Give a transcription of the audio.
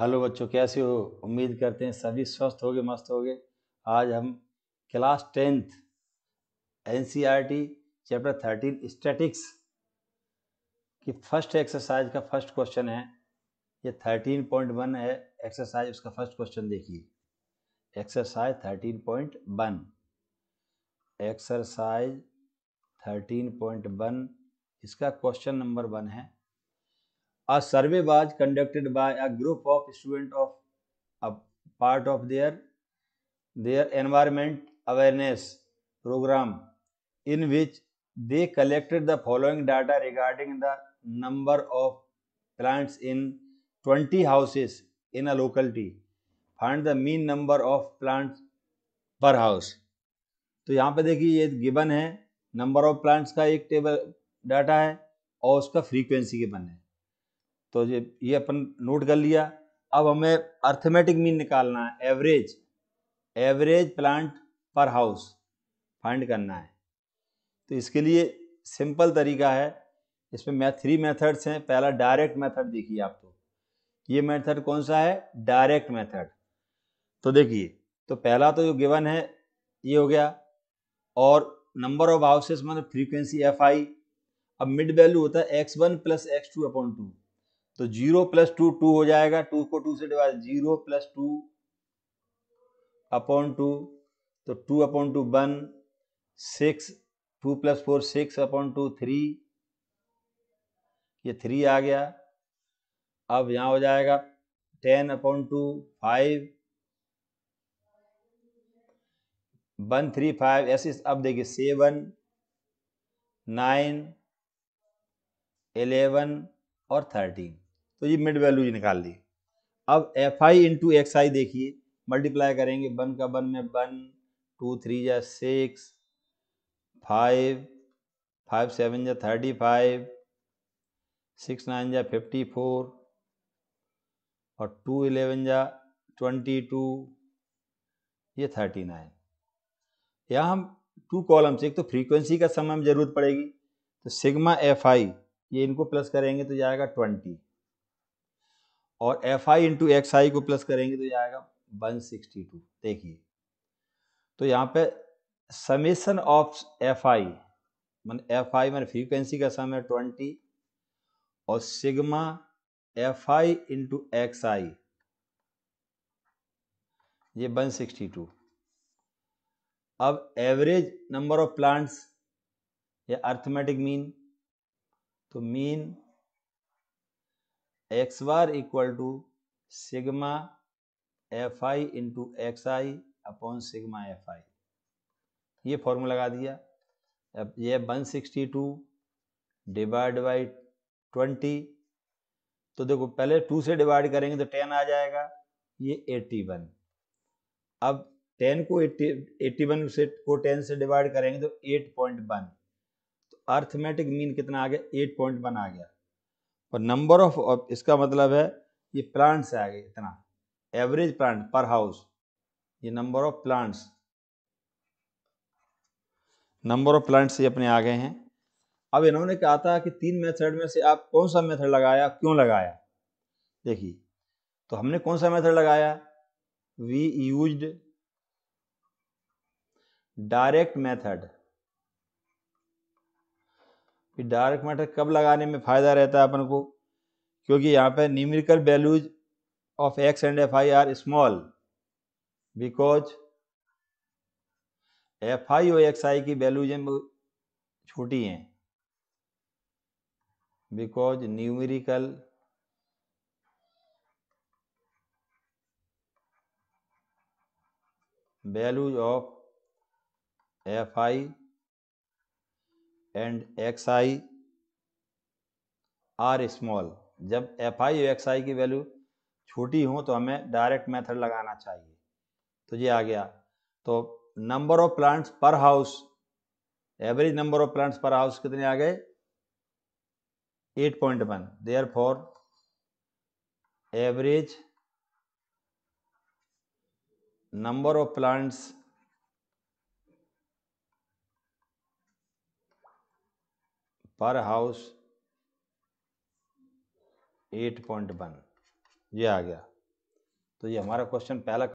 hello बच्चों कैसे हो उम्मीद करते हैं सभी स्वस्थ होगे मस्त होगे आज हम class tenth and chapter thirteen statistics की फर्स्ट एक्सरसाइज का फर्स्ट क्वेश्चन है ये थर्टीन पॉइंट वन है एक्सरसाइज उसका फर्स्ट क्वेश्चन देखिए exercise thirteen point one exercise thirteen point one इसका क्वेश्चन नंबर वन है A survey was conducted by a group of student of a part of their their environment awareness program in which they collected the following data regarding the number of plants in 20 houses in a locality find the mean number of plants per house तो यहाँ पे देखिए ये given है number of plants का एक table data है और उसका फ्रीक्वेंसी गिवन है तो ये ये अपन नोट कर लिया अब हमें अर्थमेटिक मीन निकालना है average average plant per house find करना है तो इसके लिए सिंपल तरीका है इसमें मैथ थ्री मेथड्स हैं पहला डायरेक्ट मेथड देखिए आप तो ये मेथड कौन सा है डायरेक्ट मेथड तो देखिए तो पहला तो जो गिवन है ये हो गया और नंबर ऑफ हाउसेस मतलब फ्रीक्वेंसी एफ आई अब मिड वैल्यू होता है X one plus X two upon two तो जीरो प्लस टू टू हो जाएगा टू को टू से divide zero plus two upon two तो two upon two one six two plus four six upon two three ये three आ गया अब यहाँ हो जाएगा ten upon two five one three five ऐसे अब देखिए सेवन नाइन एलेवन और थर्टीन तो ये मिड वैल्यू निकाल ली अब F I into X I देखिए मल्टीप्लाई करेंगे वन का वन में वन टू थ्री या सिक्स फाइव फाइव सेवन या थर्टी फाइव सिक्स नाइन या फिफ्टी फोर और टू इलेवन या ट्वेंटी टू ये थर्टी नाइन यहाँ हम टू कॉलम्स एक तो फ्रीक्वेंसी का समय में ज़रूरत पड़ेगी तो सिग्मा एफ आई ये इनको प्लस करेंगे तो जाएगा ट्वेंटी और F I into X I को प्लस करेंगे तो ये आएगा 162 देखिए तो यहाँ पे समेसन ऑफ एफ आई मन एफ आई मैंने फ्रीक्वेंसी का समय है ट्वेंटी और sigma F I into X I ये 162 अब एवरेज नंबर ऑफ प्लांट्स या अर्थमेटिक मीन तो mean X bar equal to sigma F I into X I upon sigma F I ये फॉर्मूला लगा दिया अब ये one sixty two divide by twenty तो देखो पहले टू से डिवाइड करेंगे तो टेन आ जाएगा ये एट्टी वन अब टेन को एट्टी एट्टी वन से को टेन से डिवाइड करेंगे तो एट पॉइंट वन तो अर्थमेटिक मीन कितना आ गया एट पॉइंट वन आ गया और नंबर ऑफ इसका मतलब है ये प्लांट्स आ गए इतना एवरेज प्लांट पर हाउस ये number of plants number of plants ये अपने आ गए हैं अब इन्होंने कहा था कि तीन मेथड में से आप कौन सा मेथड लगाया क्यों लगाया देखिए तो हमने कौन सा मेथड लगाया वी यूज्ड डायरेक्ट मेथड कि डार्क मैटर कब लगाने में फ़ायदा रहता है अपन को क्योंकि यहाँ पर numerical values of X and F I are small because F I और एक्स आई की वैल्यूज छोटी हैं because numerical values of F I and X I are small जब एफ आई एक्स आई की वैल्यू छोटी हो तो हमें डायरेक्ट मेथड लगाना चाहिए तो ये आ गया तो number of plants per house average number of plants per house कितने आ गए 8.1 point one therefore average number of plants per house eight point one ये आ गया तो ये हमारा क्वेश्चन पहला